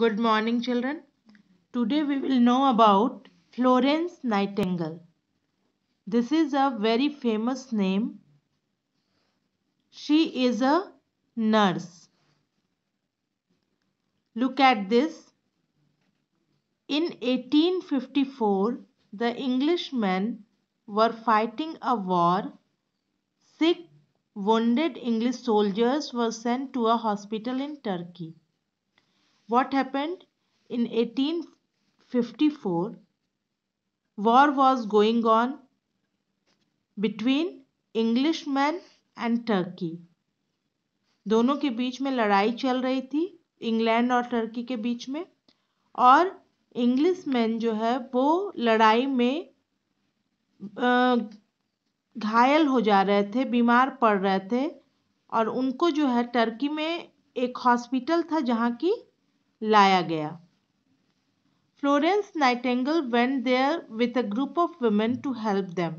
Good morning children. Today we will know about Florence Nightingale. This is a very famous name. She is a nurse. Look at this. In 1854, the Englishmen were fighting a war. Sick, wounded English soldiers were sent to a hospital in Turkey. What happened? In 1854, war was going on between Englishman and Turkey दोनों के बीच में लड़ाई चल रही थी England और Turkey के बीच में और मैन जो है वो लड़ाई में घायल हो जा रहे थे बीमार पड़ रहे थे और उनको जो है टर्की में एक हॉस्पिटल था जहाँ की लाया गया Florence Nightingale went there with a group of women to help them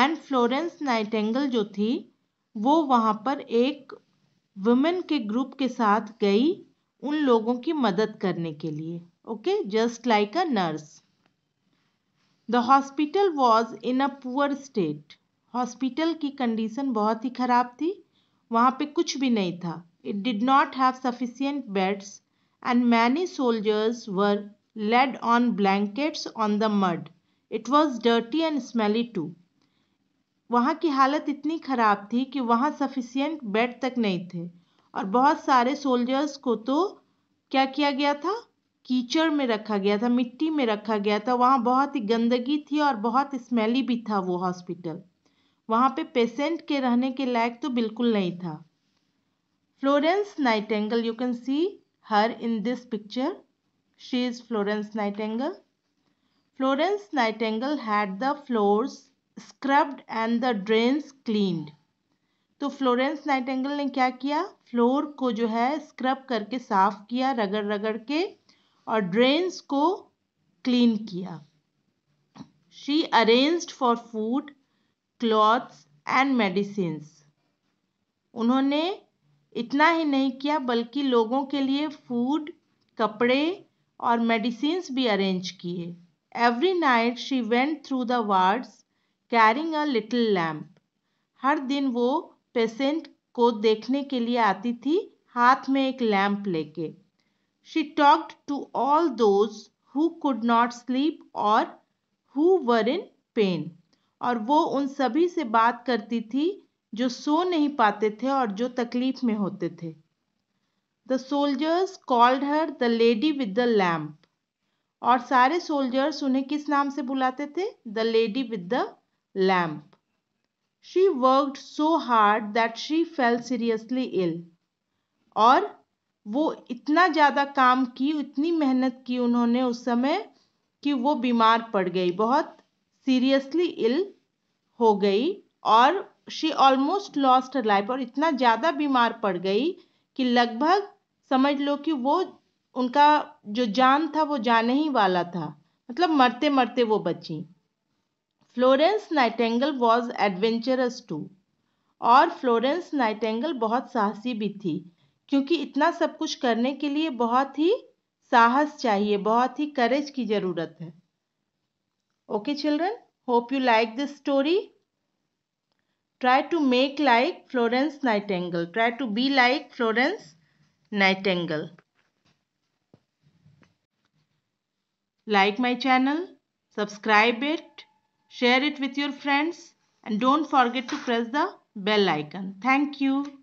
and Florence Nightingale जो थी वो वहाँ पर एक वुमेन के ग्रुप के साथ गई उन लोगों की मदद करने के लिए okay just like a nurse the hospital was in a poor state hospital की कंडीशन बहुत ही ख़राब थी वहाँ पे कुछ भी नहीं था It did not have sufficient beds and many soldiers were led on blankets on the mud. It was dirty and smelly too. वहाँ की हालत इतनी ख़राब थी कि वहाँ सफिशियंट बेड तक नहीं थे और बहुत सारे सोल्जर्स को तो क्या किया गया था कीचड़ में रखा गया था मिट्टी में रखा गया था वहाँ बहुत ही गंदगी थी और बहुत स्मेली भी था वो हॉस्पिटल वहाँ पे पेशेंट के रहने के लायक तो बिल्कुल नहीं था Florence Nightingale, you can see her in this picture. She is Florence Nightingale. Florence Nightingale had the floors scrubbed and the drains cleaned. तो फ्लोरेंस नाइटेंगल ने क्या किया फ्लोर को जो है स्क्रब करके साफ किया रगड़ रगड़ के और ड्रेन्स को क्लीन किया she arranged for food clothes and medicines उन्होंने इतना ही नहीं किया बल्कि लोगों के लिए फूड कपड़े और मेडिसिन भी अरेंज किए every night she went through the wards carrying a little lamp हर दिन वो पेशेंट को देखने के लिए आती थी हाथ में एक लैम्प लेके she talked to all those who could not sleep और हु वर इन पेन और वो उन सभी से बात करती थी जो सो नहीं पाते थे और जो तकलीफ में होते थे the soldiers called her the lady with the lamp और सारे सोल्जर्स उन्हें किस नाम से बुलाते थे the lady with the lamp she worked so hard that she fell seriously ill और वो इतना ज़्यादा काम की इतनी मेहनत की उन्होंने उस समय कि वो बीमार पड़ गई बहुत सीरियसली इल हो गई और she almost lost her life और इतना ज़्यादा बीमार पड़ गई कि लगभग समझ लो कि वो उनका जो जान था वो जाने ही वाला था मतलब मरते मरते वो बची Florence Nightingale was adventurous too और फ्लोरेंस नाइटेंगल बहुत साहसी भी थी क्योंकि इतना सब कुछ करने के लिए बहुत ही साहस चाहिए बहुत ही करेज की ज़रूरत है okay children hope you like this story Try to make like Florence Nightingale. Try to be like Florence Nightingale. Like my channel, subscribe it, share it with your friends and don't forget to press the bell icon. Thank you.